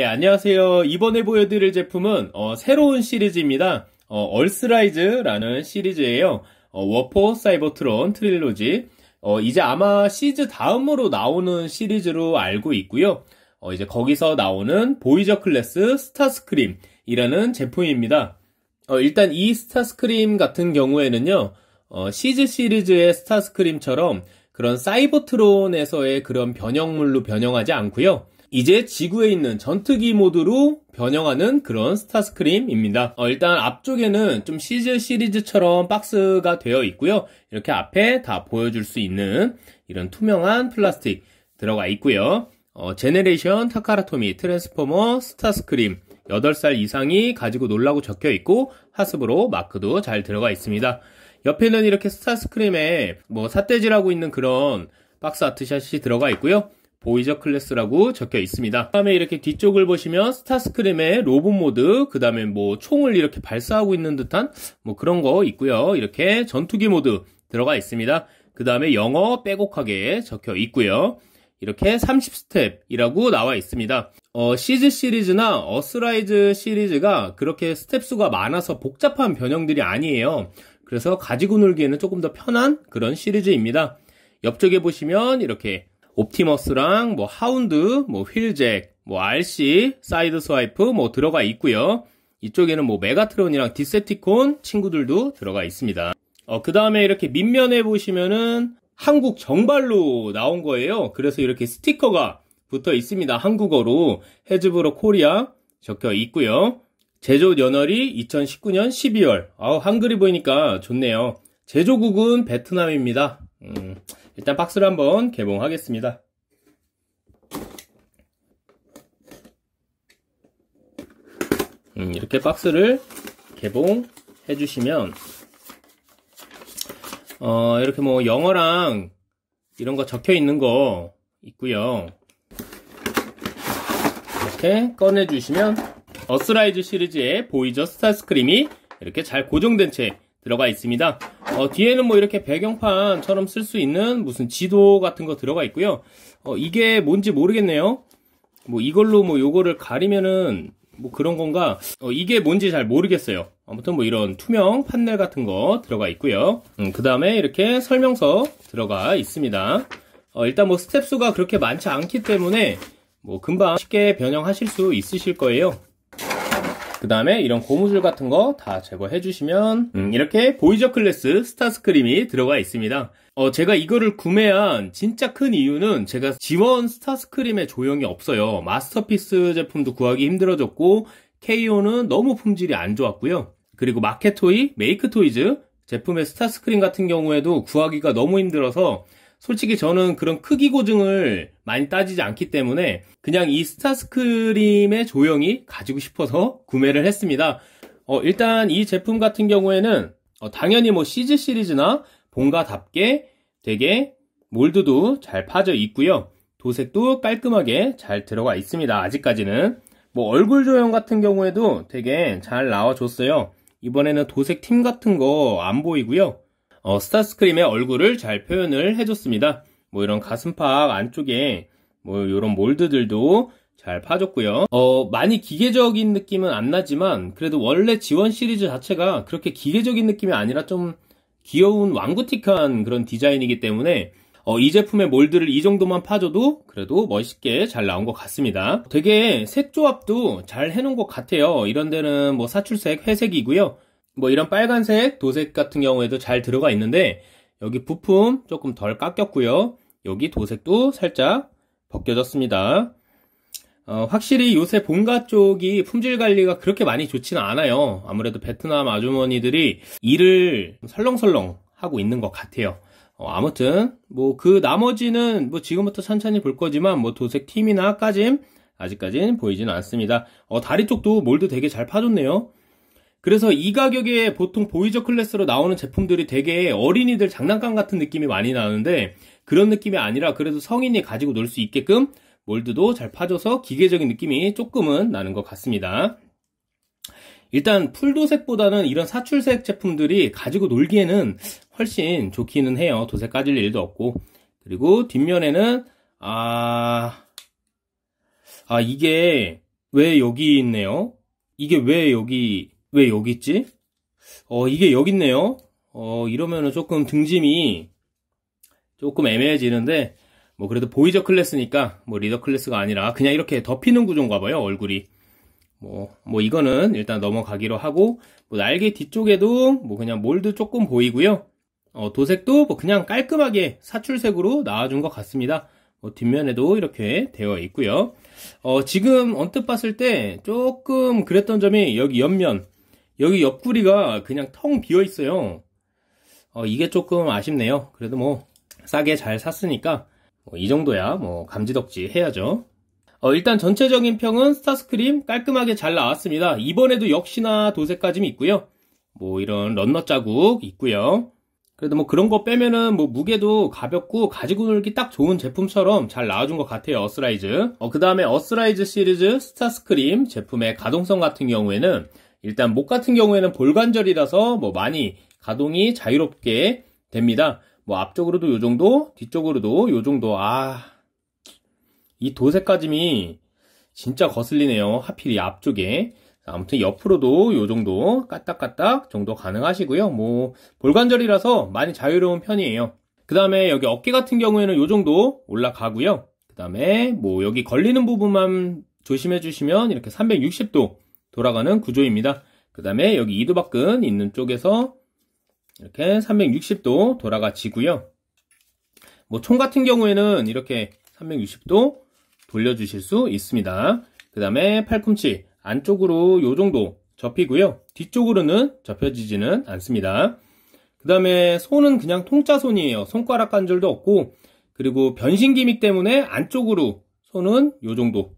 예, 안녕하세요. 이번에 보여드릴 제품은 어, 새로운 시리즈입니다. 어, 얼스라이즈라는 시리즈예요. 어, 워퍼 사이버트론 트릴로지. 어, 이제 아마 시즈 다음으로 나오는 시리즈로 알고 있고요. 어, 이제 거기서 나오는 보이저 클래스 스타스크림이라는 제품입니다. 어, 일단 이 스타스크림 같은 경우에는요. 시즈 시리즈의 스타스크림처럼 그런 사이버트론에서의 그런 변형물로 변형하지 않고요. 이제 지구에 있는 전투기 모드로 변형하는 그런 스타스크림입니다. 어, 일단 앞쪽에는 좀 시즈 시리즈처럼 박스가 되어 있고요. 이렇게 앞에 다 보여줄 수 있는 이런 투명한 플라스틱 들어가 있고요. 어, 제네레이션, 타카라토미, 트랜스포머, 스타스크림 8살 이상이 가지고 놀라고 적혀 있고 하습으로 마크도 잘 들어가 있습니다. 옆에는 이렇게 스타스크림에 뭐 삿대질하고 있는 그런 박스 아트샷이 들어가 있고요. 보이저 클래스라고 적혀 있습니다. 다음에 이렇게 뒤쪽을 보시면 스타스크램의 로봇 모드, 그 다음에 뭐 총을 이렇게 발사하고 있는 듯한 뭐 그런 거 있고요. 이렇게 전투기 모드 들어가 있습니다. 그 다음에 영어 빼곡하게 적혀 있고요. 이렇게 30스텝이라고 나와 있습니다. 어, 시즈 시리즈나 어스라이즈 시리즈가 그렇게 스텝 수가 많아서 복잡한 변형들이 아니에요. 그래서 가지고 놀기에는 조금 더 편한 그런 시리즈입니다. 옆쪽에 보시면 이렇게 옵티머스랑 뭐 하운드, 뭐 휠잭, 뭐 RC, 사이드 스와이프 뭐 들어가 있고요. 이쪽에는 뭐 메가트론이랑 디세티콘 친구들도 들어가 있습니다. 어, 그 다음에 이렇게 밑면에 보시면은 한국 정발로 나온 거예요. 그래서 이렇게 스티커가 붙어 있습니다. 한국어로 헤즈브로 코리아 적혀 있고요. 제조 연월이 2019년 12월. 아우, 한글이 보이니까 좋네요. 제조국은 베트남입니다. 음, 일단 박스를 한번 개봉하겠습니다. 음, 이렇게 박스를 개봉해 주시면 어, 이렇게 뭐 영어랑 이런 거 적혀 있는 거 있고요. 이렇게 꺼내 주시면 어스라이즈 시리즈의 보이저 스타스크림이 이렇게 잘 고정된 채 들어가 있습니다. 어, 뒤에는 뭐 이렇게 배경판처럼 쓸 수 있는 무슨 지도 같은 거 들어가 있고요. 어, 이게 뭔지 모르겠네요. 뭐 이걸로 뭐 요거를 가리면은 뭐 그런 건가? 어, 이게 뭔지 잘 모르겠어요. 아무튼 뭐 이런 투명 판넬 같은 거 들어가 있고요. 음, 그 다음에 이렇게 설명서 들어가 있습니다. 어, 일단 뭐 스텝 수가 그렇게 많지 않기 때문에 뭐 금방 쉽게 변형하실 수 있으실 거예요. 그 다음에 이런 고무줄 같은 거 다 제거해 주시면 음, 이렇게 보이저 클래스 스타스크림이 들어가 있습니다. 어, 제가 이거를 구매한 진짜 큰 이유는 제가 지원 스타스크림의 조형이 없어요. 마스터피스 제품도 구하기 힘들어졌고 KO는 너무 품질이 안 좋았고요. 그리고 마켓토이, 메이크토이즈 제품의 스타스크림 같은 경우에도 구하기가 너무 힘들어서 솔직히 저는 그런 크기 고증을 많이 따지지 않기 때문에 그냥 이 스타스크림의 조형이 가지고 싶어서 구매를 했습니다. 어, 일단 이 제품 같은 경우에는 어, 당연히 뭐 시즈 시리즈나 본가답게 되게 몰드도 잘 파져 있고요. 도색도 깔끔하게 잘 들어가 있습니다. 아직까지는. 뭐 얼굴 조형 같은 경우에도 되게 잘 나와줬어요. 이번에는 도색 팀 같은 거 안 보이고요. 어, 스타스크림의 얼굴을 잘 표현을 해줬습니다. 뭐 이런 가슴팍 안쪽에 뭐 이런 몰드들도 잘 파줬고요. 어, 많이 기계적인 느낌은 안 나지만 그래도 원래 지원 시리즈 자체가 그렇게 기계적인 느낌이 아니라 좀 귀여운 왕구틱한 그런 디자인이기 때문에 어, 이 제품의 몰드를 이 정도만 파줘도 그래도 멋있게 잘 나온 것 같습니다. 되게 색 조합도 잘 해놓은 것 같아요. 이런 데는 뭐 사출색 회색이고요. 뭐 이런 빨간색 도색 같은 경우에도 잘 들어가 있는데 여기 부품 조금 덜 깎였고요. 여기 도색도 살짝 벗겨졌습니다. 어, 확실히 요새 본가 쪽이 품질 관리가 그렇게 많이 좋지는 않아요. 아무래도 베트남 아주머니들이 일을 설렁설렁 하고 있는 것 같아요. 어, 아무튼 뭐 그 나머지는 뭐 지금부터 천천히 볼 거지만 뭐 도색 팀이나 까짐 아직까지는 보이지는 않습니다. 어, 다리 쪽도 몰드 되게 잘 파줬네요. 그래서 이 가격에 보통 보이저 클래스로 나오는 제품들이 되게 어린이들 장난감 같은 느낌이 많이 나는데 그런 느낌이 아니라 그래도 성인이 가지고 놀 수 있게끔 몰드도 잘 파줘서 기계적인 느낌이 조금은 나는 것 같습니다. 일단 풀도색보다는 이런 사출색 제품들이 가지고 놀기에는 훨씬 좋기는 해요. 도색 까질 일도 없고. 그리고 뒷면에는 아... 아 이게 왜 여기 있네요? 이게 왜 여기 왜 여기 있지? 어, 이게 여기 있네요. 어, 이러면은 조금 등짐이 조금 애매해지는데, 뭐 그래도 보이저 클래스니까, 뭐 리더 클래스가 아니라 그냥 이렇게 덮이는 구조인가 봐요, 얼굴이. 뭐, 뭐 이거는 일단 넘어가기로 하고, 뭐 날개 뒤쪽에도 뭐 그냥 몰드 조금 보이고요. 어, 도색도 뭐 그냥 깔끔하게 사출색으로 나와준 것 같습니다. 뭐 뒷면에도 이렇게 되어 있고요. 어, 지금 언뜻 봤을 때 조금 그랬던 점이 여기 옆면, 여기 옆구리가 그냥 텅 비어 있어요. 어, 이게 조금 아쉽네요. 그래도 뭐 싸게 잘 샀으니까 뭐이 정도야 뭐 감지덕지 해야죠. 어, 일단 전체적인 평은 스타스크림 깔끔하게 잘 나왔습니다. 이번에도 역시나 도색까짐 있고요. 뭐 이런 런너 자국 있고요. 그래도 뭐 그런 거 빼면은 뭐 무게도 가볍고 가지고 놀기 딱 좋은 제품처럼 잘 나와준 것 같아요 어스라이즈 어, 그 다음에 어스라이즈 시리즈 스타스크림 제품의 가동성 같은 경우에는 일단 목 같은 경우에는 볼관절이라서 뭐 많이 가동이 자유롭게 됩니다. 뭐 앞쪽으로도 요 정도, 뒤쪽으로도 요 정도. 아, 이 도색가짐이 진짜 거슬리네요. 하필 이 앞쪽에. 아무튼 옆으로도 요 정도 까딱까딱 정도 가능하시고요. 뭐 볼관절이라서 많이 자유로운 편이에요. 그 다음에 여기 어깨 같은 경우에는 요 정도 올라가고요. 그 다음에 뭐 여기 걸리는 부분만 조심해 주시면 이렇게 360도 돌아가는 구조입니다. 그 다음에 여기 이두박근 있는 쪽에서 이렇게 360도 돌아가지고요. 뭐 총 같은 경우에는 이렇게 360도 돌려주실 수 있습니다. 그 다음에 팔꿈치 안쪽으로 요 정도 접히고요. 뒤쪽으로는 접혀지지는 않습니다. 그 다음에 손은 그냥 통짜 손이에요. 손가락 관절도 없고 그리고 변신 기믹 때문에 안쪽으로 손은 요 정도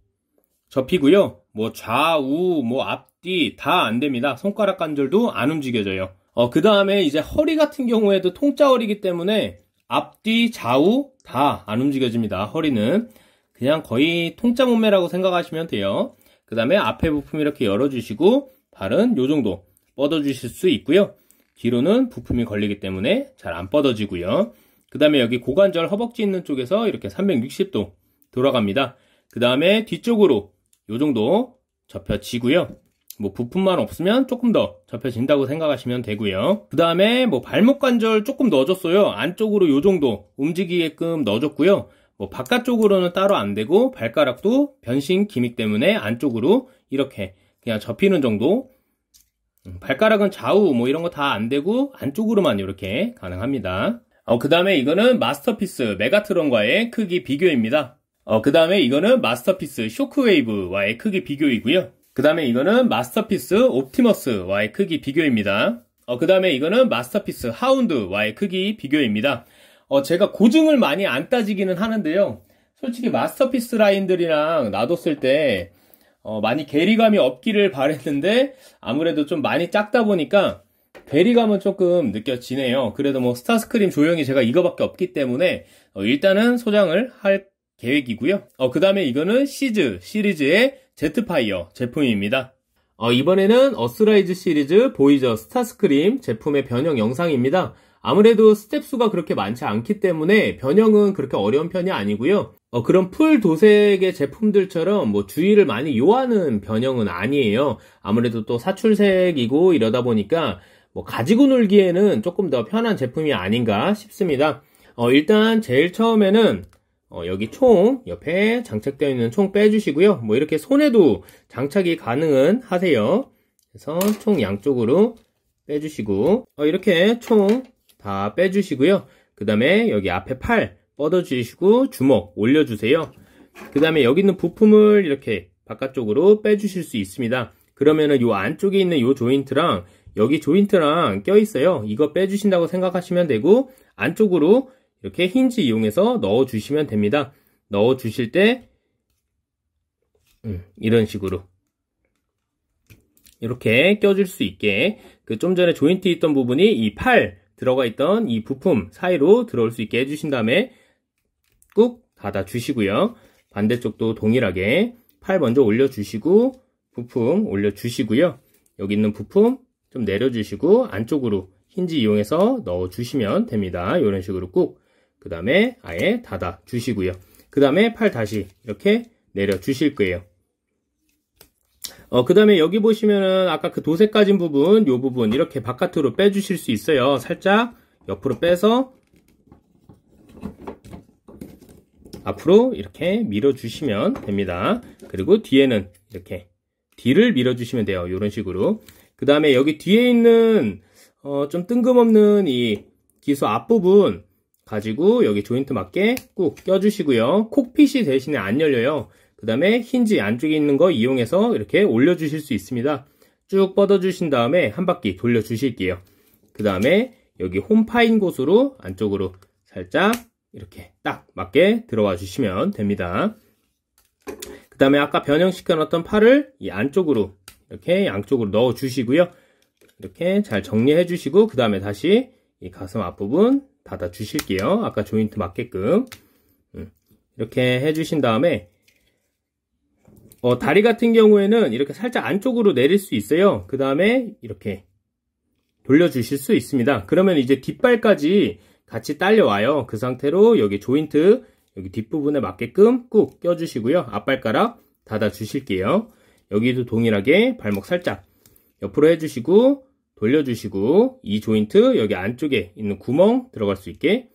접히고요. 뭐 좌우, 뭐 앞뒤 다 안 됩니다. 손가락 관절도 안 움직여져요. 어, 그 다음에 이제 허리 같은 경우에도 통짜 허리기 때문에 앞뒤, 좌우 다 안 움직여집니다. 허리는 그냥 거의 통짜 몸매라고 생각하시면 돼요. 그 다음에 앞에 부품 이렇게 열어주시고 발은 요 정도 뻗어주실 수 있고요. 뒤로는 부품이 걸리기 때문에 잘 안 뻗어지고요. 그 다음에 여기 고관절 허벅지 있는 쪽에서 이렇게 360도 돌아갑니다. 그 다음에 뒤쪽으로 요 정도 접혀지고요. 뭐 부품만 없으면 조금 더 접혀진다고 생각하시면 되고요. 그 다음에 뭐 발목 관절 조금 넣어줬어요. 안쪽으로 요 정도 움직이게끔 넣어줬고요. 뭐 바깥쪽으로는 따로 안 되고 발가락도 변신 기믹 때문에 안쪽으로 이렇게 그냥 접히는 정도 음, 발가락은 좌우 뭐 이런 거 다 안 되고 안쪽으로만 이렇게 가능합니다. 어, 그 다음에 이거는 마스터피스 메가트론과의 크기 비교입니다. 어, 그 다음에 이거는 마스터피스 쇼크웨이브와의 크기 비교이고요. 그 다음에 이거는 마스터피스 옵티머스와의 크기 비교입니다. 어, 그 다음에 이거는 마스터피스 하운드와의 크기 비교입니다. 어, 제가 고증을 많이 안 따지기는 하는데요. 솔직히 마스터피스 라인들이랑 놔뒀을 때 어, 많이 괴리감이 없기를 바랬는데 아무래도 좀 많이 작다 보니까 괴리감은 조금 느껴지네요. 그래도 뭐 스타스크림 조형이 제가 이거밖에 없기 때문에 어, 일단은 소장을 할 계획이고요. 어, 그 다음에 이거는 시즈 시리즈의 제트파이어 제품입니다. 어, 이번에는 어스라이즈 시리즈 보이저 스타스크림 제품의 변형 영상입니다. 아무래도 스텝 수가 그렇게 많지 않기 때문에 변형은 그렇게 어려운 편이 아니고요. 어, 그런 풀 도색의 제품들처럼 뭐 주의를 많이 요하는 변형은 아니에요. 아무래도 또 사출색이고 이러다 보니까 뭐 가지고 놀기에는 조금 더 편한 제품이 아닌가 싶습니다. 어, 일단 제일 처음에는 어, 여기 총 옆에 장착되어 있는 총 빼주시고요. 뭐 이렇게 손에도 장착이 가능은 하세요. 그래서 총 양쪽으로 빼주시고 어, 이렇게 총 다 빼주시고요. 그 다음에 여기 앞에 팔 뻗어주시고 주먹 올려주세요. 그 다음에 여기 있는 부품을 이렇게 바깥쪽으로 빼주실 수 있습니다. 그러면은 요 안쪽에 있는 요 조인트랑 여기 조인트랑 껴있어요. 이거 빼주신다고 생각하시면 되고 안쪽으로 이렇게 힌지 이용해서 넣어 주시면 됩니다. 넣어 주실 때 음, 이런 식으로 이렇게 껴줄 수 있게 그 좀 전에 조인트 있던 부분이 이 팔 들어가 있던 이 부품 사이로 들어올 수 있게 해주신 다음에 꾹 닫아 주시고요. 반대쪽도 동일하게 팔 먼저 올려주시고 부품 올려주시고요. 여기 있는 부품 좀 내려주시고 안쪽으로 힌지 이용해서 넣어주시면 됩니다. 이런 식으로 꾹그 다음에 아예 닫아 주시고요. 그 다음에 팔 다시 이렇게 내려 주실 거예요. 어, 그 다음에 여기 보시면은 아까 그 도색 가진 부분, 요 부분 이렇게 바깥으로 빼주실 수 있어요. 살짝 옆으로 빼서 앞으로 이렇게 밀어주시면 됩니다. 그리고 뒤에는 이렇게 뒤를 밀어주시면 돼요. 이런 식으로. 그 다음에 여기 뒤에 있는 어, 좀 뜬금없는 이기수 앞부분 가지고 여기 조인트 맞게 꾹 껴주시고요. 콕핏이 대신에 안 열려요. 그 다음에 힌지 안쪽에 있는 거 이용해서 이렇게 올려주실 수 있습니다. 쭉 뻗어주신 다음에 한 바퀴 돌려주실게요. 그 다음에 여기 홈 파인 곳으로 안쪽으로 살짝 이렇게 딱 맞게 들어와 주시면 됩니다. 그 다음에 아까 변형시켜 놨던 팔을 이 안쪽으로 이렇게 양쪽으로 넣어 주시고요. 이렇게 잘 정리해 주시고 그 다음에 다시 이 가슴 앞부분 닫아 주실게요. 아까 조인트 맞게끔 음, 이렇게 해주신 다음에 어, 다리 같은 경우에는 이렇게 살짝 안쪽으로 내릴 수 있어요. 그 다음에 이렇게 돌려주실 수 있습니다. 그러면 이제 뒷발까지 같이 딸려와요. 그 상태로 여기 조인트 여기 뒷부분에 맞게끔 꾹 껴주시고요. 앞발가락 닫아주실게요. 여기도 동일하게 발목 살짝 옆으로 해주시고 돌려주시고 이 조인트 여기 안쪽에 있는 구멍 들어갈 수 있게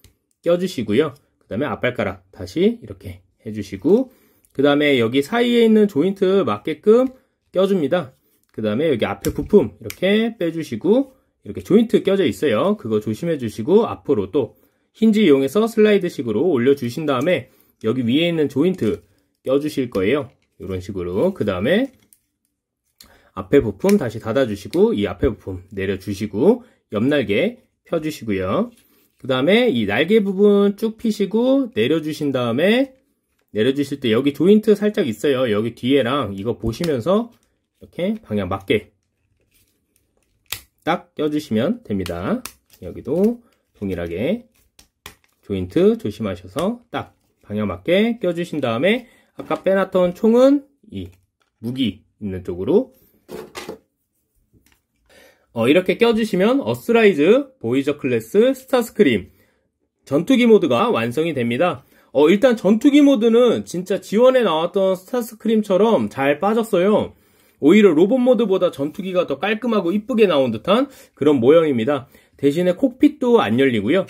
껴주시고요. 그 다음에 앞발가락 다시 이렇게 해주시고 그 다음에 여기 사이에 있는 조인트 맞게끔 껴줍니다. 그 다음에 여기 앞에 부품 이렇게 빼주시고 이렇게 조인트 껴져 있어요. 그거 조심해 주시고 앞으로 또 힌지 이용해서 슬라이드식으로 올려주신 다음에 여기 위에 있는 조인트 껴주실 거예요. 이런 식으로 그 다음에 앞에 부품 다시 닫아주시고 이 앞에 부품 내려주시고 옆날개 펴주시고요. 그 다음에 이 날개 부분 쭉 피시고 내려주신 다음에 내려주실 때 여기 조인트 살짝 있어요. 여기 뒤에랑 이거 보시면서 이렇게 방향 맞게 딱 껴주시면 됩니다. 여기도 동일하게 조인트 조심하셔서 딱 방향 맞게 껴주신 다음에 아까 빼놨던 총은 이 무기 있는 쪽으로 어, 이렇게 껴주시면 어스라이즈, 보이저 클래스, 스타스크림, 전투기 모드가 완성이 됩니다. 어, 일단 전투기 모드는 진짜 지원에 나왔던 스타스크림처럼 잘 빠졌어요. 오히려 로봇 모드보다 전투기가 더 깔끔하고 이쁘게 나온 듯한 그런 모형입니다. 대신에 콕핏도 안 열리고요.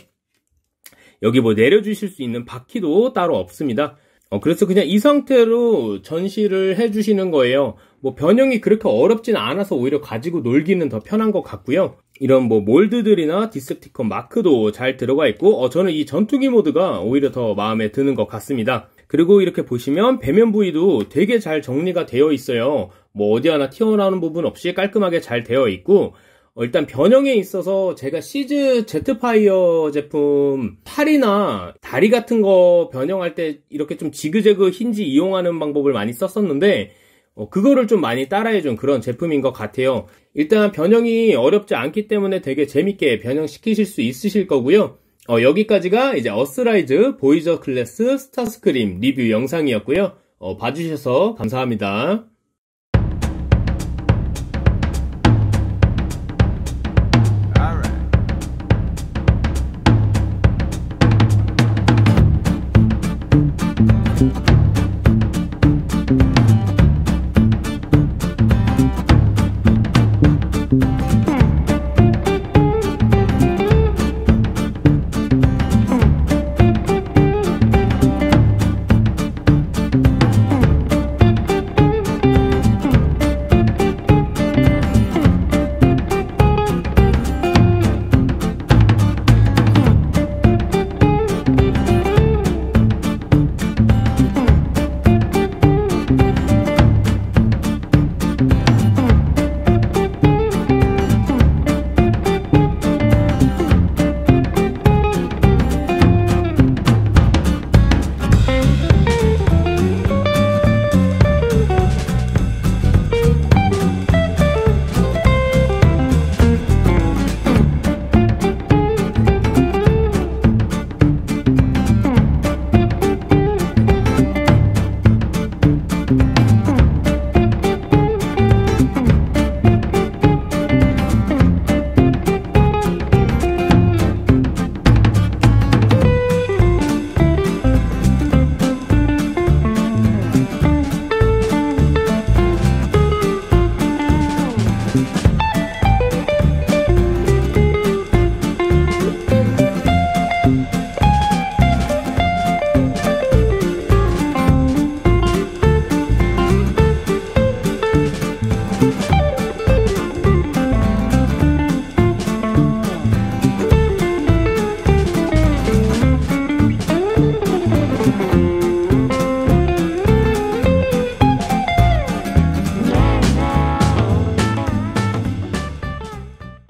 여기 뭐 내려주실 수 있는 바퀴도 따로 없습니다. 어, 그래서 그냥 이 상태로 전시를 해주시는 거예요. 뭐 변형이 그렇게 어렵진 않아서 오히려 가지고 놀기는 더 편한 것 같고요. 이런 뭐 몰드들이나 디셉티콘 마크도 잘 들어가 있고, 어, 저는 이 전투기 모드가 오히려 더 마음에 드는 것 같습니다. 그리고 이렇게 보시면 배면 부위도 되게 잘 정리가 되어 있어요. 뭐 어디 하나 튀어나오는 부분 없이 깔끔하게 잘 되어 있고, 어, 일단 변형에 있어서 제가 시즈 제트파이어 제품 팔이나 다리 같은 거 변형할 때 이렇게 좀 지그재그 힌지 이용하는 방법을 많이 썼었는데 어, 그거를 좀 많이 따라해준 그런 제품인 것 같아요. 일단 변형이 어렵지 않기 때문에 되게 재밌게 변형시키실 수 있으실 거고요. 어, 여기까지가 이제 어스라이즈 보이저 클래스 스타스크림 리뷰 영상이었고요. 어, 봐주셔서 감사합니다.